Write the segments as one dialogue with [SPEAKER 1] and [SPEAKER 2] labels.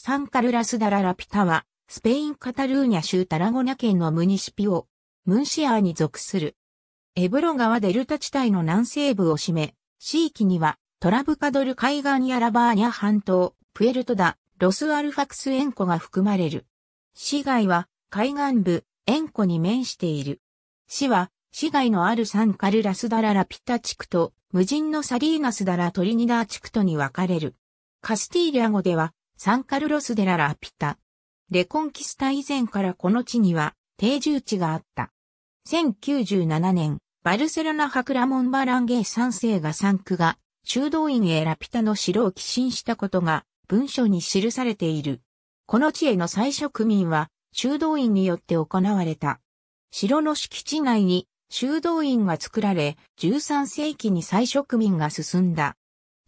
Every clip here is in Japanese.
[SPEAKER 1] サンカルラス・ダラ・ラピタは、スペイン・カタルーニャ州タラゴナ県のムニシピオ、ムンシアーに属する。エブロ川デルタ地帯の南西部を占め、地域にはトラブカドル海岸やラバーニャ半島、プエルトダ、ロスアルファクスエンコが含まれる。市街は海岸部、エンコに面している。市は市街のあるサンカルラスダララピタ地区と無人のサリーナスダラトリニダー地区とに分かれる。カスティーリア語ではサンカルロス・デラ・ラピタ。レコンキスタ以前からこの地には定住地があった。1097年、バルセロナ博ラモン・バランゲー3世が3区が修道院へラピタの城を寄進したことが文書に記されている。この地への最初区民は修道院によって行われた。城の敷地内に修道院が作られ、13世紀に最植民が進んだ。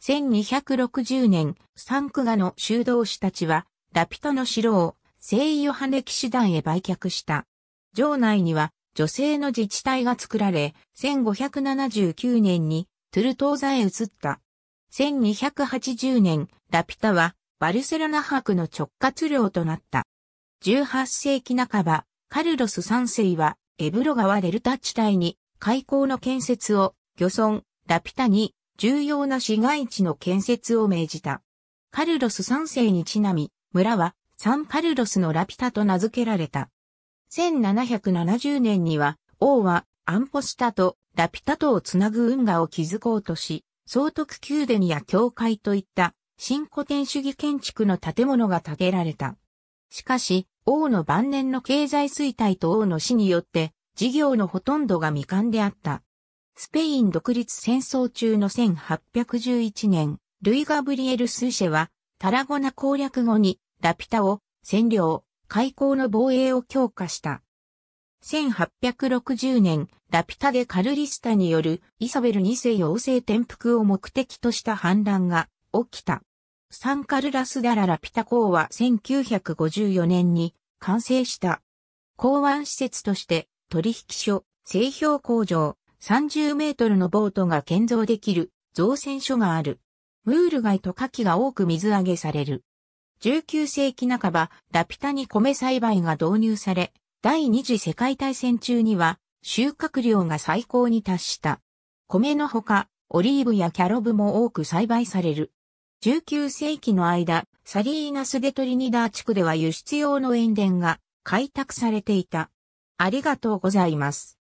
[SPEAKER 1] 1260年、サンクガの修道士たちは、ラピュタの城を聖ヨハネ騎士団へ売却した。城内には女性の自治体が作られ、1579年にトゥルトーザへ移った。1280年、ラピュタはバルセロナ博の直轄領となった。18世紀半ば、カルロス3世はエブロ川デルタ地帯に開港の建設を漁村ラピュタに重要な市街地の建設を命じた。カルロス3世にちなみ、村はサンカルロスのラピュタと名付けられた。1770年には、王はアンポスタとラピュタとをつなぐ運河を築こうとし、総督宮殿や教会といった新古典主義建築の建物が建てられた。しかし、王の晩年の経済衰退と王の死によって、事業のほとんどが未完であった。スペイン独立戦争中の1811年、ルイ・ガブリエル・スーシェは、タラゴナ攻略後に、ラピタを占領、開港の防衛を強化した。1860年、ラピタでカルリスタによるイサベル2世王政転覆を目的とした反乱が起きた。サンカルラスダララピタ港は1954年に完成した。港湾施設として取引所、製氷工場、30メートルのボートが建造できる造船所がある。ムール貝と牡蠣が多く水揚げされる。19世紀半ば、ラピタに米栽培が導入され、第二次世界大戦中には収穫量が最高に達した。米のほか、オリーブやキャロブも多く栽培される。19世紀の間、サリーナス・デトリニダー地区では輸出用の塩田が開拓されていた。ありがとうございます。